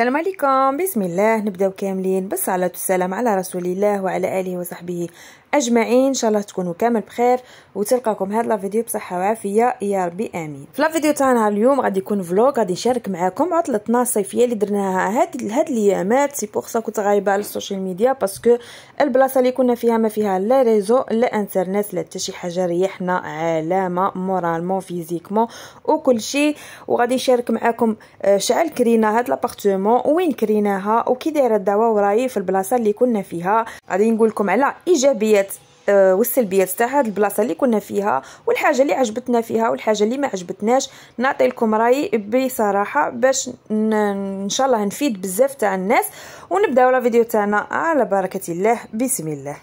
السلام عليكم بسم الله نبداو كاملين بالصلاة والسلام على رسول الله وعلى آله وصحبه أجمعين إن شاء الله تكونوا كامل بخير وتلقاكم هاد الفيديو بصحة وعافية يا ربي آمين في الفيديو تاعنا اليوم غادي يكون فلوغ غادي نشارك معاكم عطلتنا الصيفية اللي درناها هاد هاد الأيامات سي بوغ سا كنت غايبة على السوشيال ميديا باسكو البلاصة اللي كنا فيها ما فيها لا ريزو لا انترنت لا حتى شي حاجة ريحنا علامة مورالمون فيزيكمون وكل شيء وغادي نشارك معاكم آه، شعل كرينا هاد لابارتومون اكزاكتومون وين كريناها وكي دايره الدواء وراي في البلاصه اللي كنا فيها غادي نقول لكم على ايجابيات آه، والسلبيات تاع هاد البلاصه اللي كنا فيها والحاجه اللي عجبتنا فيها والحاجه اللي ما عجبتناش نعطي لكم رايي بصراحه باش ان شاء الله نفيد بزاف تاع الناس ونبداو لا فيديو تاعنا على بركه الله بسم الله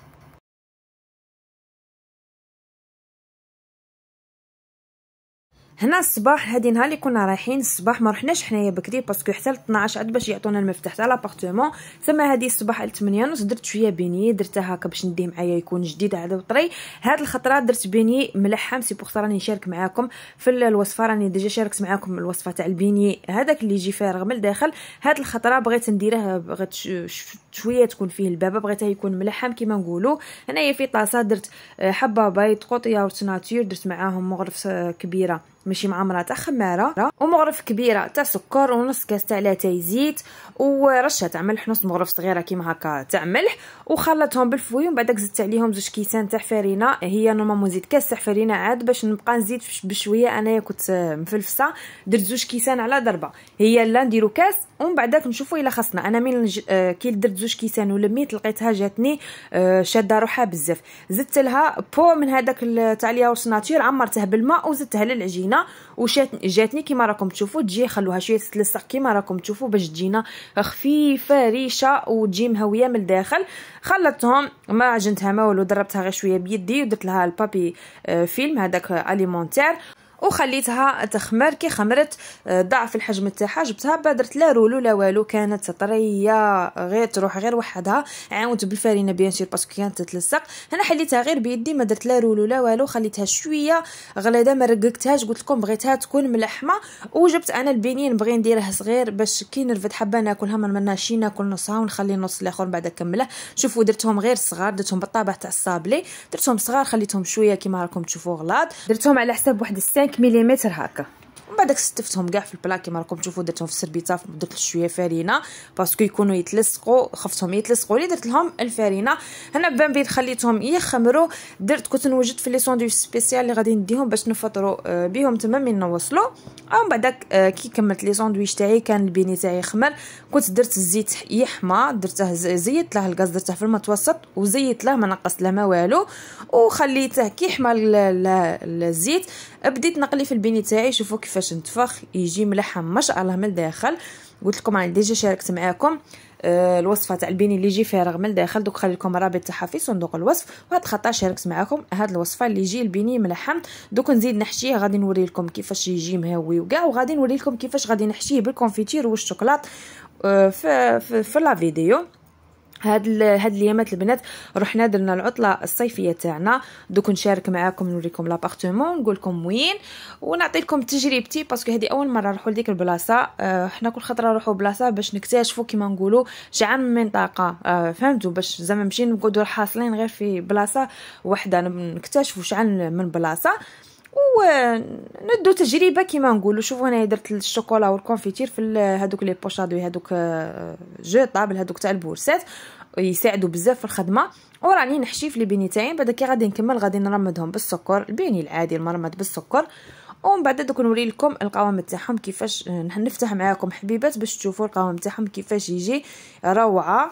هنا الصباح هادي نهار اللي كنا رايحين الصباح ما رحناش حنايا بكري باسكو حتى ل 12 عاد باش يعطونا المفتاح تاع لابارتمون ثم هادي الصباح على 8 ونص درت شويه بيني درتها هكا باش نديه معايا يكون جديد عاد وطري هاد الخطره درت بيني ملحم سي بوغ راني نشارك معاكم في الوصفه راني ديجا شاركت معاكم الوصفه تاع البيني هذاك اللي يجي فارغ من الداخل هاد الخطره بغيت نديره بغيت شويه تكون فيه البابه بغيتها يكون ملحم كيما نقولوا هنايا في طاسه درت آه، حبه بيض قطيه وسناتير درت معاهم مغرف آه، كبيره ماشي مع تاع خماره ومغرف كبيره تاع سكر ونص كاس تاع لاتاي زيت ورشه تاع ملح نص مغرف صغيره كيما هكا تاع ملح وخلطهم بالفوي ومن بعدك زدت عليهم زوج كيسان تاع فرينه هي نورمالمون زيد كاس تاع فرينه عاد باش نبقى نزيد بشويه انايا كنت آه، مفلفسه درت زوج كيسان على ضربه هي لا نديرو كاس ومن بعدك نشوفوا الا خصنا انا من ج... آه، كي درت زوج كيسان ولميت لقيتها جاتني آه، شاده روحها بزاف زدت لها بو من هذاك تاع الياورت ناتير عمرته بالماء وزدتها للعجينه هنا وجاتني كيما راكم تشوفوا تجي خلوها شويه تتلصق كيما راكم تشوفوا باش تجينا خفيفه ريشه وتجي مهويه من الداخل خلطتهم ما عجنتها ما والو ضربتها غير شويه بيدي ودرت لها البابي آه، فيلم هذاك اليمونتير وخليتها تخمر كي خمرت آه، ضعف الحجم تاعها جبتها بدرت لا رولو لا والو كانت طريه غير تروح غير وحدها عاونت بالفرينه بيان سور باسكو كانت تتلصق هنا حليتها غير بيدي ما درت لا رولو لا والو خليتها شويه غليظه ما رققتهاش قلت لكم بغيتها تكون ملحمه وجبت انا البنين بغي نديره صغير باش كي نرفد حبه ناكلها ما مناش ناكل نصها ونخلي النص الاخر بعد نكمله شوفوا درتهم غير صغار درتهم بالطابع تاع الصابلي درتهم صغار خليتهم شويه كيما راكم تشوفوا غلاط درتهم على حساب واحد الساعه 5 ملم هكا ومن بعد ستفتهم كاع في البلا كيما راكم تشوفوا درتهم في السربيطه درت شويه فرينه باسكو يكونوا يتلصقوا خفتهم يتلصقوا لي درت لهم الفرينه هنا بان بين خليتهم يخمروا درت كنت نوجد في لي ساندويش سبيسيال اللي غادي نديهم باش نفطروا آه، بهم تما من نوصلوا ومن آه، بعد آه، كي كملت لي ساندويش تاعي كان البيني تاعي خمر كنت درت الزيت يحمى درته زيت له الغاز درته في المتوسط وزيت له ما نقصت له ما والو وخليته كي يحمى الزيت بديت نقلي في البيني تاعي شوفوا كيفاش نتفخ يجي ملحم ما شاء الله من الداخل قلت لكم انا ديجا شاركت معاكم آه، الوصفه تاع البيني اللي يجي فارغ من الداخل دوك خلي لكم الرابط تاعها في صندوق الوصف وهاد الخطا شاركت معاكم هاد الوصفه اللي يجي البيني ملحم دوك نزيد نحشيه غادي نوري لكم كيفاش يجي مهوي وكاع وغادي نوري لكم كيفاش غادي نحشيه بالكونفيتير والشوكولات آه في, في, في لا فيديو هاد هاد اليامات البنات رحنا درنا العطله الصيفيه تاعنا دوك نشارك معاكم نوريكم لابارتمون نقول لكم وين ونعطي لكم تجربتي باسكو هذه اول مره نروحوا لديك البلاصه اه حنا كل خطره نروحوا بلاصه باش نكتشفوا كما نقولوا من منطقة اه فهمتوا باش زعما نمشي نقعدوا حاصلين غير في بلاصه وحده نكتشفوا شعل من بلاصه وندو تجربه كيما نقولوا شوفوا انا درت الشوكولا والكونفيتير في هذوك لي بوش هذوك آه، جو طابل هذوك تاع البورسات يساعدوا بزاف في الخدمه وراني نحشي في البينيتين بعدا كي غادي نكمل غادي نرمدهم بالسكر البيني العادي المرمد بالسكر ومن بعد دوك نوري لكم القوام تاعهم كيفاش آه، نفتح معاكم حبيبات باش تشوفوا القوام تاعهم كيفاش يجي روعه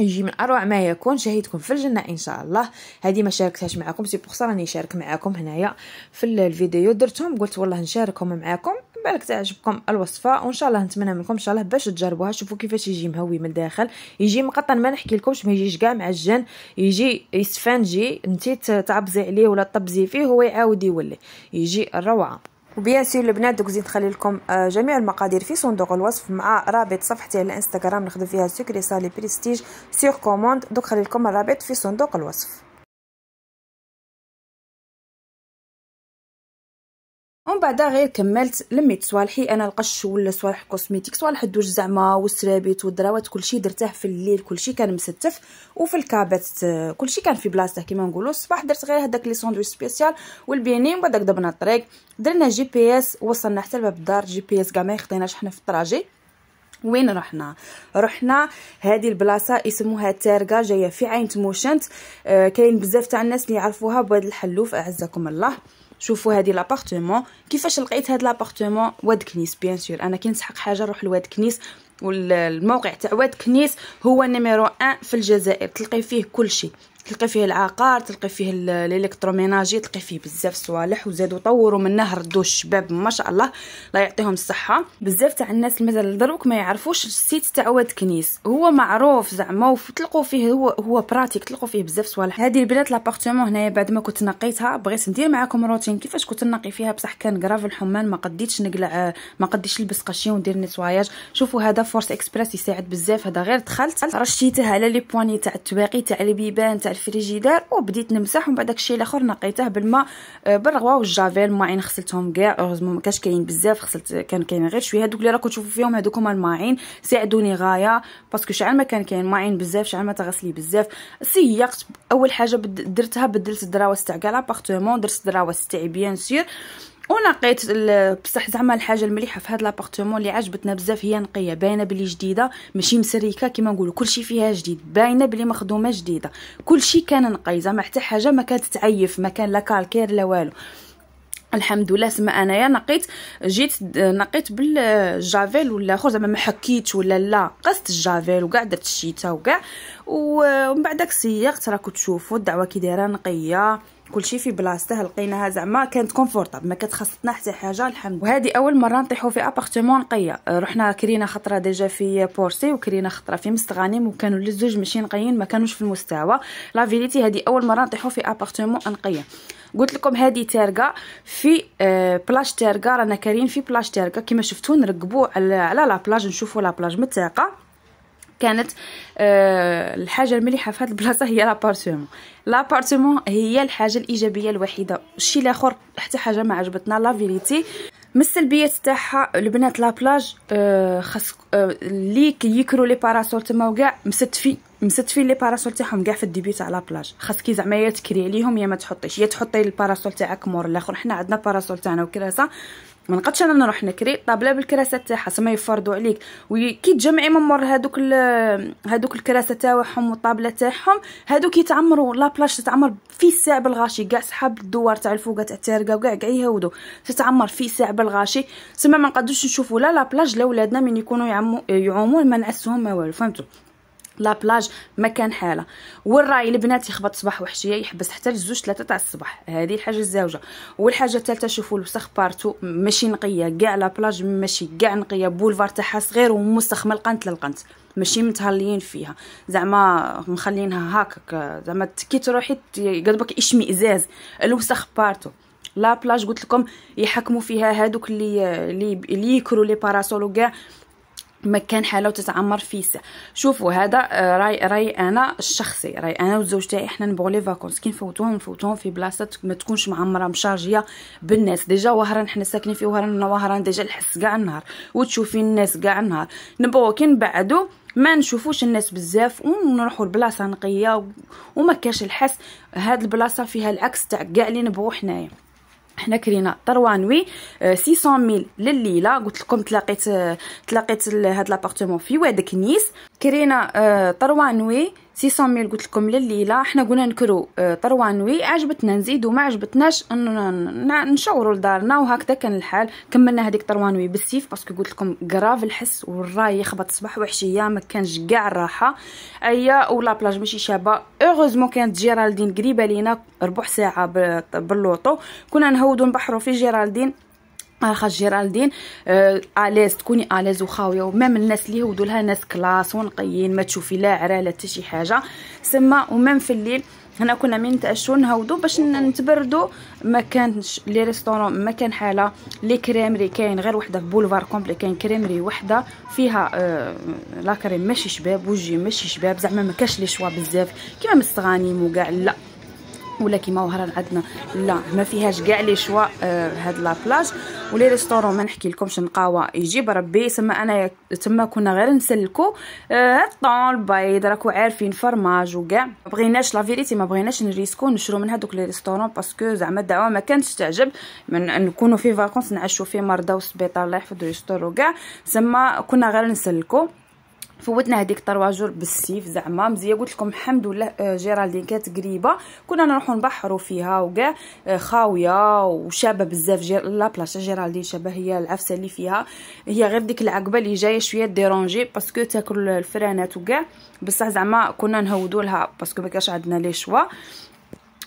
يجي من اروع ما يكون شهيدكم في الجنه ان شاء الله هذه ما شاركتهاش معكم سي بوغ راني نشارك معكم هنايا في الفيديو درتهم قلت والله نشاركهم معكم بالك تعجبكم الوصفه وان شاء الله نتمنى منكم ان شاء الله باش تجربوها شوفوا كيفاش يجي مهوي من الداخل يجي مقطن ما نحكي لكمش ما يجيش كاع معجن يجي يسفنجي انت تعبزي عليه ولا طبزي فيه هو يعاود يولي يجي روعه وبيان سور البنات دوك زيد نخلي لكم آه، جميع المقادير في صندوق الوصف مع رابط صفحتي على الانستغرام نخدم فيها سكري سالي بريستيج سور كوموند دوك خلي لكم الرابط في صندوق الوصف ومن بعد غير كملت لميت صوالحي انا القش ولا صوالح كوزميتيك صوالح الدوش زعما والسرابيت والدراوات كلشي درته في الليل كلشي كان مستف وفي الكابات آه، كلشي كان في بلاصته كيما نقولوا الصباح درت غير هذاك لي ساندويش سبيسيال والبيني ومن بعد دبنا الطريق درنا جي بي اس وصلنا حتى لباب الدار جي بي اس كاع ما يخطيناش حنا في الطراجي وين رحنا رحنا هذه البلاصه يسموها تارغا جايه في عين تموشنت آه كاين بزاف تاع الناس اللي يعرفوها بواد الحلوف اعزكم الله شوفوا هذه لابارتمون كيفاش لقيت هذا لابارتمون واد كنيس بيان سور انا كنسحق حاجه نروح لواد كنيس والموقع تاع واد كنيس هو نيميرو 1 في الجزائر تلقي فيه كل شيء تلقي فيه العقار تلقي فيه الالكتروميناجي تلقي فيه بزاف صوالح وزادوا طوروا منه ردوا الشباب ما شاء الله الله يعطيهم الصحه بزاف تاع الناس مازال دروك ما يعرفوش السيت تاع واد كنيس هو معروف زعما وتلقوا فيه هو هو براتيك تلقوا فيه بزاف صوالح هذه البنات لابارتمون هنايا بعد ما كنت نقيتها بغيت ندير معكم روتين كيفاش كنت نقي فيها بصح كان كراف الحمان ما قديتش نقلع ما قديتش نلبس قشي وندير نيتواياج شوفوا هذا فورس اكسبريس يساعد بزاف هذا غير دخلت رشيته على لي بواني تاع التواقي تاع البيبان تاع الفريجيدار وبديت نمسح ومن بعد داكشي الاخر نقيته بالماء آه، بالرغوه والجافيل الماعين غسلتهم كاع اوغزمون ما كانش كاين بزاف غسلت كان كاين غير شويه هذوك اللي راكم تشوفوا فيهم هذوك هما الماعين ساعدوني غايه باسكو شعل ما كان كاين ماعين بزاف شعل ما تغسلي بزاف سيقت اول حاجه درتها بدلت الدراوس تاع كاع لابارتمون درت الدراوس تاعي بيان سور ولقيت بصح زعما الحاجه المليحه في هذا لابارتمون اللي عجبتنا بزاف هي نقيه باينه بلي جديده ماشي مسريكه كيما نقولوا كلشي فيها جديد باينه بلي مخدومه جديده كلشي كان نقي زعما حتى حاجه ما كانت تعيف ما كان لا كالكير لا والو الحمد لله سما انايا نقيت جيت نقيت بالجافيل ولا اخر زعما ما حكيتش ولا لا قصت الجافيل وكاع درت الشيتا وكاع ومن بعدك سيقت راكو تشوفوا الدعوه كي دايره نقيه كلشي في بلاصته لقيناها زعما كانت كونفورطابل ما كتخصنا حتى حاجه الحمد لله وهذه اول مره نطيحوا في ابارتمون نقيه آه، رحنا كرينا خطره ديجا في بورسي وكرينا خطره في مستغانم وكانوا الزوج ماشي نقيين ما كانوش في المستوى لا فيليتي هذه اول مره نطيحوا في ابارتمون نقيه قلت لكم هذه تارقه في بلاج آه، تارقه رانا كارين في بلاج تارقه كما شفتوا نركبوا على لا بلاج نشوفوا لا بلاج متاقه كانت أه الحاجه المليحه في هذه البلاصه هي لابارتمون لابارتمون هي الحاجه الايجابيه الوحيده الشيء الاخر حتى حاجه ما عجبتنا لا فيريتي من السلبيات تاعها البنات لابلاج أه خاص آه، لي كيكرو لي باراسول تما وكاع مستفي مستفي لي باراسول تاعهم كاع في الديبي تاع لابلاج خاصك زعما يا تكري عليهم يا ما تحطيش يا تحطي الباراسول تاعك مور الاخر حنا عندنا باراسول تاعنا وكراسه ما نقدش انا نروح نكري طابله طيب بالكراسات تاعها سما يفرضوا عليك وكي تجمعي من مور هذوك هذوك الكراسات تاعهم والطابله تاعهم هذوك يتعمروا لا بلاش تتعمر في ساعه بالغاشي كاع سحاب الدوار تاع الفوق تاع التارقه وكاع كاع يهودوا تتعمر في ساعه بالغاشي سما ما نقدوش نشوفوا لا لا بلاج ولادنا من يكونوا يعموا يعوموا ما نعسهم ما والو فهمتوا لابلاج مكان حاله والراي البنات يخبط صباح وحشيه يحبس حتى للزوج ثلاثه تاع الصباح هذه الحاجه الزاوجه والحاجه الثالثه شوفوا الوسخ بارتو ماشي نقيه كاع لابلاج ماشي كاع نقيه بولفار تاعها صغير من القنت للقنت ماشي متهليين فيها زعما مخلينها هاك زعما كي تروحي قلبك اشمئزاز الوسخ بارتو لا بلاج قلت لكم يحكموا فيها هادوك اللي اللي اللي يكرو لي باراسول وكاع مكان حاله وتتعمر فيه شوفوا هذا آه، راي راي انا الشخصي راي انا والزوج تاعي حنا نبغوا لي فاكونس كي نفوتوهم نفوتوهم في بلاصه ما تكونش معمره مشارجيه بالناس ديجا وهران حنا ساكنين في وهران وهران ديجا الحس كاع النهار وتشوفي الناس كاع النهار نبغوا كي نبعدوا ما نشوفوش الناس بزاف ونروحوا لبلاصه نقيه وما كاش الحس هاد البلاصه فيها العكس تاع كاع اللي نبغوا حنايا حنا كرينا 3 نوي 600 ميل لليله قلت لكم تلاقيت آه، تلاقيت هاد لابارتمون في وادك نيس كرينا طروا نوي 600 قلت لكم لليله احنا قلنا نكرو آه، طروا نوي عجبتنا نزيدو ما عجبتناش نشاورو لدارنا وهكذا كان الحال كملنا هذيك نوي بالسيف باسكو قلت لكم كراف الحس والراي يخبط صباح وحشيه ما كانش كاع الراحه ايا ولا بلاج ماشي شابه اوغوزمون كانت جيرالدين قريبه لينا ربع ساعه باللوطو كنا نهودو نبحرو في جيرالدين خاص جيرالدين آه، اليز تكوني اليز وخاويه ومام الناس اللي يهودوا لها ناس كلاس ونقيين ما تشوفي لا عرا لا حتى شي حاجه سما ومام في الليل هنا كنا من نتعشوا نهودوا باش نتبردوا ما كانش لي ريستورون ما كان حاله لي كريمري كاين غير وحده في بولفار كومبلي كاين كريمري وحده فيها آه لا كريم ماشي شباب وجي ماشي شباب زعما ما كاش لي شوا بزاف كيما مستغانيم وكاع لا ولا كيما وهران عندنا لا ما فيهاش كاع لي شوا آه، هاد هاد لابلاج ولي ريستورون ما نحكي لكمش نقاوى يجيب ربي تما انا تما كنا غير نسلكو آه الطون البيض راكو عارفين فرماج وكاع ما بغيناش لا فيريتي ما بغيناش نريسكو نشرو من هادوك لي ريستورون باسكو زعما الدعوه ما كانتش تعجب من نكونو في فاكونس نعشو في مرضى وسبيطار الله يحفظ ويستر وكاع تما كنا غير نسلكو فوتنا هذيك طرواجور بالسيف زعما مزيه قلت لكم الحمد لله آه، جيرالدين كانت قريبه كنا نروحوا نبحروا فيها وكاع آه، خاويه وشابه بزاف جير لا بلاصه جيرالدين شابه هي العفسه اللي فيها هي غير ديك العقبه اللي جايه شويه ديرونجي باسكو تاكل الفرانات وكاع بصح زعما كنا نهودوا لها باسكو ما كاش عندنا لي شوا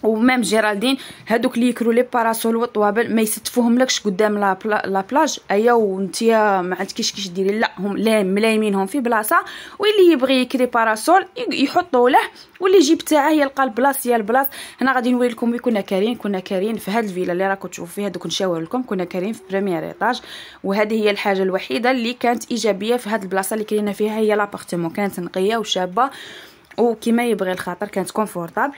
ومام جيرالدين هادوك اللي يكرو لي باراسول والطوابل ما يستفوهم لكش قدام لا لا بلاج ايا وانتيا ما عندكيش كيش ديري لا هم ملايمينهم في بلاصه واللي يبغي يكري باراسول يحطوا له واللي جيب تاعه يلقى البلاص يا البلاص هنا غادي نوري لكم كنا كارين كنا كارين في هاد الفيلا اللي راكم تشوفوا فيها دوك نشاور لكم كنا كارين في بريمير ايطاج وهذه هي الحاجه الوحيده اللي كانت ايجابيه في هاد البلاصه اللي كرينا فيها هي لابارتمون كانت نقيه وشابه وكما يبغي الخاطر كانت كونفورطابل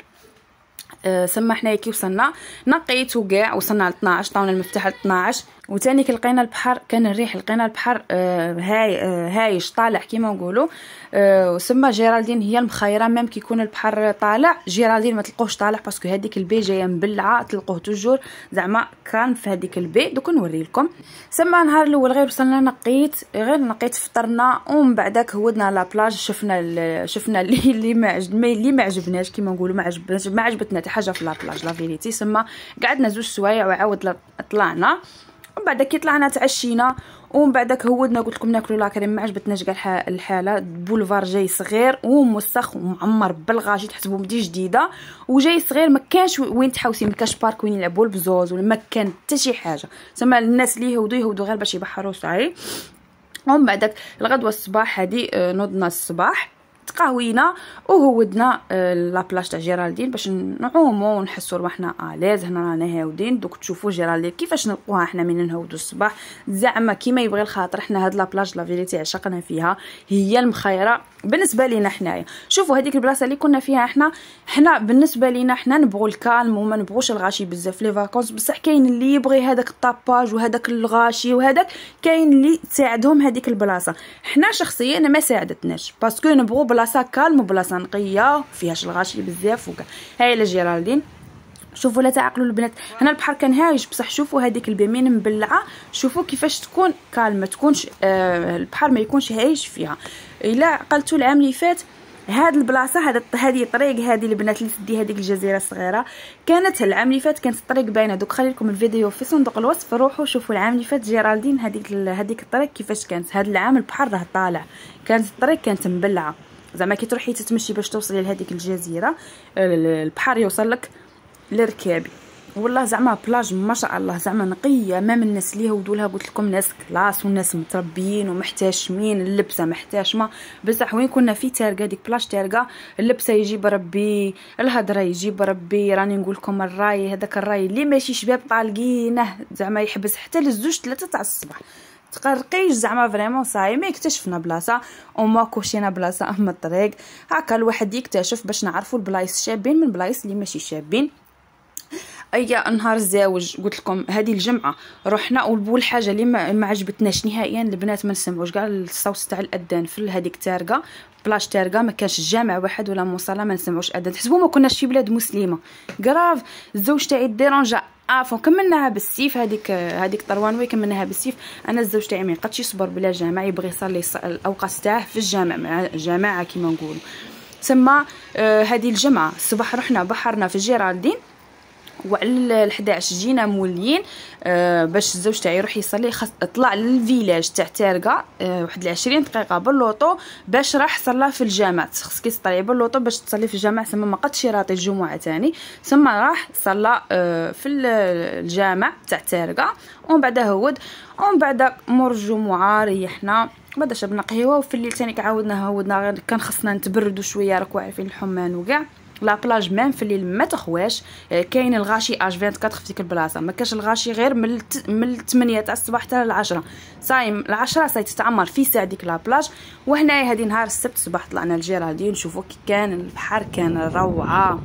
آه، سما حنايا كي وصلنا نقيت وكاع وصلنا ل 12 طاونا المفتاح ل 12 وتاني كي لقينا البحر كان الريح لقينا البحر آه، هاي آه، هايش طالع كيما نقولوا آه، وسما جيرالدين هي المخيره ميم كيكون البحر طالع جيرالدين ما تلقوهش طالع باسكو هذيك البي جايه مبلعه تلقوه توجور زعما كان في هذيك البي دوك نوريلكم سما نهار الاول غير وصلنا نقيت غير نقيت فطرنا ومن بعدك هودنا لا بلاج شفنا شفنا اللي اللي ما عجب اللي ما عجبناش كيما نقولوا ما عجبناش ما عجبتنا حتى حاجه في لا بلاج لا فيريتي سما قعدنا زوج سوايع وعاود طلعنا ومن كي طلعنا تعشينا ومن بعدك هودنا قلت لكم ناكلوا لاكريم ما عجبتناش كاع الحاله بولفار جاي صغير وموسخ ومعمر بالغاجي تحسبوا مدي جديده وجاي صغير ما كانش وين تحوسي ما كانش بارك وين يلعبوا البزوز ولا ما كان حتى شي حاجه تما الناس اللي يهودوا يهودوا غير باش يبحروا صاي ومن بعدك الغدوه الصباح هذه آه، نوضنا الصباح تقهوينا وهودنا آه، لا بلاج تاع جيرالدين باش نعومو ونحسو روحنا اليز هنا رانا هاودين دوك تشوفوا جيرالدين كيفاش نلقوها حنا من نهودو الصباح زعما كيما يبغي الخاطر حنا هاد لا بلاج لا فيريتي عشقنا فيها هي المخيره بالنسبه لينا حنايا شوفوا هذيك البلاصه اللي كنا فيها حنا حنا بالنسبه لينا حنا نبغوا الكالم وما نبغوش الغاشي بزاف لي فاكونس بصح كاين اللي يبغي هذاك الطاباج وهذاك الغاشي وهذاك كاين اللي تساعدهم هذيك البلاصه حنا شخصيا ما ساعدتناش باسكو نبغوا بلاصه بلاصه كالم بلاصه نقيه فيهاش الغاشي بزاف وكا هاي لا جيرالدين شوفوا لا تعقلوا البنات هنا البحر كان هايج بصح شوفوا هذيك البيمين مبلعه شوفوا كيفاش تكون كالمه تكونش آه البحر ما يكونش هايج فيها الا عقلتوا العام اللي فات هاد البلاصه هاد هذه طريق هذه البنات اللي تدي هذيك الجزيره الصغيره كانت العام اللي فات كانت الطريق باينه دوك خلي لكم الفيديو في صندوق الوصف روحوا شوفوا العام اللي فات جيرالدين هذيك هذيك الطريق كيفاش كانت هاد العام البحر راه طالع كانت الطريق كانت مبلعه زعما كي تروحي تتمشي باش توصلي لهذيك الجزيره آه، البحر يوصل لك لركابي والله زعما بلاج ما شاء الله زعما نقيه ما من الناس ليها ودولها قلت لكم ناس كلاس وناس متربيين ومحتشمين اللبسه محتشمه بصح وين كنا في تارقه ديك بلاج تارقه اللبسه يجيب ربي الهضره يجيب ربي راني نقول لكم الراي هذاك الراي اللي ماشي شباب طالقينه زعما يحبس حتى للزوج ثلاثه تاع الصباح تقرقيش زعما فريمون صاي ما اكتشفنا بلاصه وما كوشينا بلاصه اما الطريق هكا الواحد يكتشف باش نعرفوا البلايص شابين من البلايص اللي ماشي شابين اي نهار الزواج قلت لكم هذه الجمعه رحنا حاجه اللي ما عجبتناش نهائيا البنات ما نسمعوش كاع الصوت تاع الاذان في هذيك تارقه بلاش تارقه ما كانش جامع واحد ولا مصلى ما نسمعوش اذان تحسبوا ما كناش في بلاد مسلمه كراف الزوج تاعي ديرونجا عفوا كملناها بالسيف هذيك هذيك طروانوي كملناها بالسيف انا الزوج تاعي ما يقدش يصبر بلا جامع يبغي يصلي الاوقات تاعه في الجامع مع جماعه كيما نقولوا تما آه، هذه الجمعه الصباح رحنا بحرنا في جيرالدين وعلى ال11 جينا موليين آه باش الزوج تاعي يروح يصلي خاص طلع للفيلاج تاع تارقه آه واحد العشرين دقيقه باللوطو باش راح صلى في الجامع خصك تطلعي باللوطو باش تصلي في الجامع تما ما قدش يراطي الجمعه تاني ثم راح صلى آه في الجامع تاع تارقه ومن بعد هود ومن بعد مور الجمعه ريحنا بعد شربنا قهوه وفي الليل ثاني عاودنا هودنا غير كان خصنا نتبردوا شويه راكم عارفين الحمان وكاع لا بلاج ميم في الليل ما تخواش آه، كاين الغاشي اش 24 في ديك البلاصه ما كاش الغاشي غير من من 8 تاع الصباح حتى ل 10 ل العشرة ساي تتعمر في ساعه ديك لا بلاج وهنايا هادي نهار السبت صباح طلعنا للجيره نشوفوا كي كان البحر كان روعه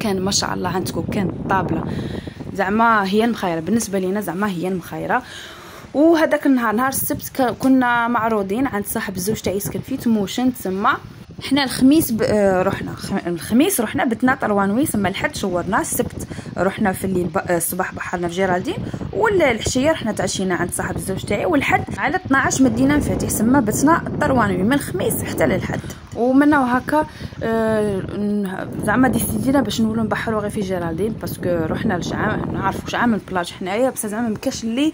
كان ما شاء الله عندكم كان طابله زعما هي المخيره بالنسبه لينا زعما هي المخيره وهذاك النهار نهار السبت كنا معروضين عند صاحب الزوج تاعي يسكن في تموشن تما حنا الخميس ب... آه، رحنا الخميس رحنا بتنا طروانوي ثم الحد شورنا السبت رحنا في الليل ب... آه، الصباح بحرنا في جيرالدين والعشيه رحنا تعشينا عند صاحب الزوج تاعي والحد على 12 مدينه فاتح ثم بتنا طروانوي من الخميس حتى للحد ومنا وهكا آه زعما ديسيدينا باش نولوا نبحروا غير في جيرالدين باسكو رحنا لشعام نعرفوا شعام البلاج حنايا بصح زعما مكاش اللي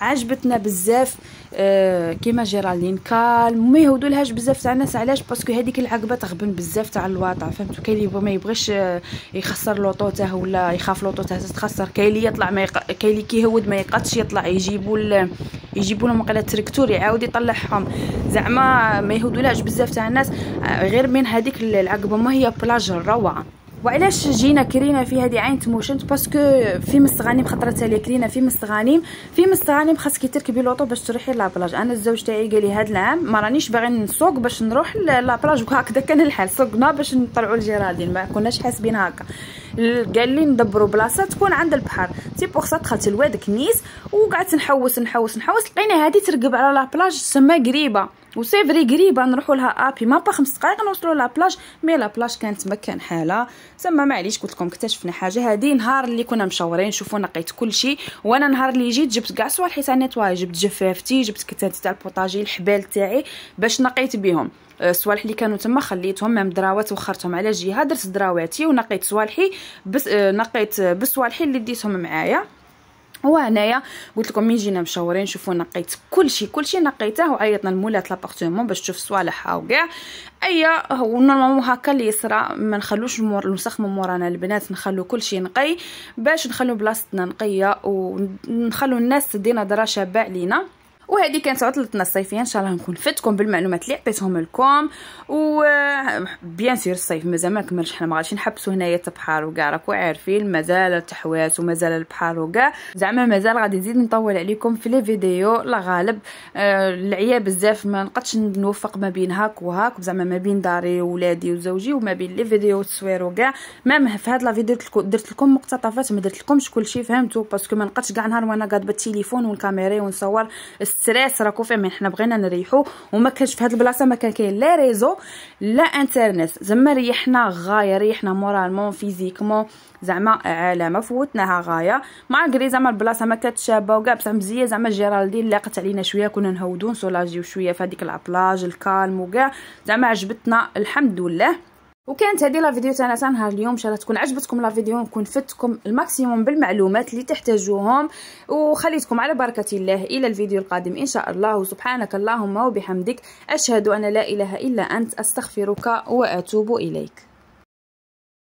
عجبتنا بزاف آه كيما جيرالين كال ما يهودوا بزاف تاع الناس علاش باسكو هذيك العقبه تغبن بزاف تاع الواطع فهمتوا كاين اللي ما يبغيش آه، يخسر لوطو تاعه ولا يخاف لوطو تاعه تتخسر كاين اللي يطلع ما يق... كاين اللي كيهود ما يقدش يطلع يجيبوا ال... يجيبوا لهم قلا تركتور يعاود يطلعهم زعما ما يهودولهاش بزاف تاع الناس آه، غير من هذيك العقبه ما هي بلاج روعه وعلاش جينا كرينا في هذه عين تموشنت باسكو في مستغانيم خطرت لي كرينا في مستغانيم في مستغانيم خاصك تركبي لوطو باش تروحي لابلاج انا الزوج تاعي قال لي هذا العام ما رانيش باغي نسوق باش نروح لابلاج وهكذا كان الحال سوقنا باش نطلعوا لجيرالدين ما كناش حاسبين هكا قال لي ندبروا بلاصه تكون عند البحر سي بوغ دخلت الواد كنيس وقعدت نحوس نحوس نحوس لقينا هذه ترقب على لابلاج سما قريبه وسي فري قريبه نروحوا لها ابي ما با خمس دقائق نوصلوا لابلاج مي لابلاج كانت مكان حاله تما معليش قلت لكم اكتشفنا حاجه هادي نهار اللي كنا مشاورين شوفوا نقيت كلشي وانا نهار اللي جيت جبت كاع سوا حيت نيطواي جبت جفافتي جبت كتاتي تاع البوطاجي الحبال تاعي باش نقيت بهم الصوالح أه، اللي كانوا تما خليتهم مع دراوات وخرتهم على جهه درت دراواتي ونقيت صوالحي بس أه، نقيت بصوالحي اللي ديتهم معايا وهنايا قلت لكم من جينا مشاورين شوفوا نقيت كلشي كلشي نقيته وعيطنا لمولات لابارتمون باش تشوف صوالحها وكاع اي هو نورمالمون هكا اللي يصرى ما نخلوش المور الوسخ من مورانا البنات نخلو كلشي نقي باش نخلو بلاصتنا نقيه ونخلو الناس تدينا درا شابه علينا وهذه كانت عطلتنا الصيفيه ان شاء الله نكون فدتكم بالمعلومات اللي عطيتهم لكم و بيان سير الصيف مازال ما كملش حنا ما غاديش نحبسوا هنايا حتى بحر وكاع راكو عارفين مازال التحواس ومازال البحر وكاع زعما مازال غادي نزيد نطول عليكم في لي فيديو لا غالب آه العيا بزاف ما نقدش نوفق ما بين هاك وهاك زعما ما بين داري وولادي وزوجي وما بين لي فيديو التصوير وكاع ما في هاد لا فيديو درت لكم مقتطفات ما درت لكمش كلشي فهمتوا باسكو ما نقدش كاع نهار وانا قاد بالتليفون والكاميرا ونصور ستريس راكو فيه من حنا بغينا نريحو وما كانش في هاد البلاصه ما كان كاين لا ريزو لا انترنت زعما ريحنا غايه ريحنا مورالمون فيزيكمون زعما عالمه فوتناها غايه غري زعما البلاصه ما كانتش شابه وكاع بصح مزيه زعما جيرالدين لاقت علينا شويه كنا نهودو نسولاجيو شويه في هذيك العطلاج الكالم وكاع زعما عجبتنا الحمد لله وكانت هذه لا فيديو تاعنا تاع نهار اليوم ان شاء الله تكون عجبتكم لا فيديو نكون فدتكم الماكسيموم بالمعلومات اللي تحتاجوهم وخليتكم على بركه الله الى الفيديو القادم ان شاء الله سبحانك اللهم وبحمدك اشهد ان لا اله الا انت استغفرك واتوب اليك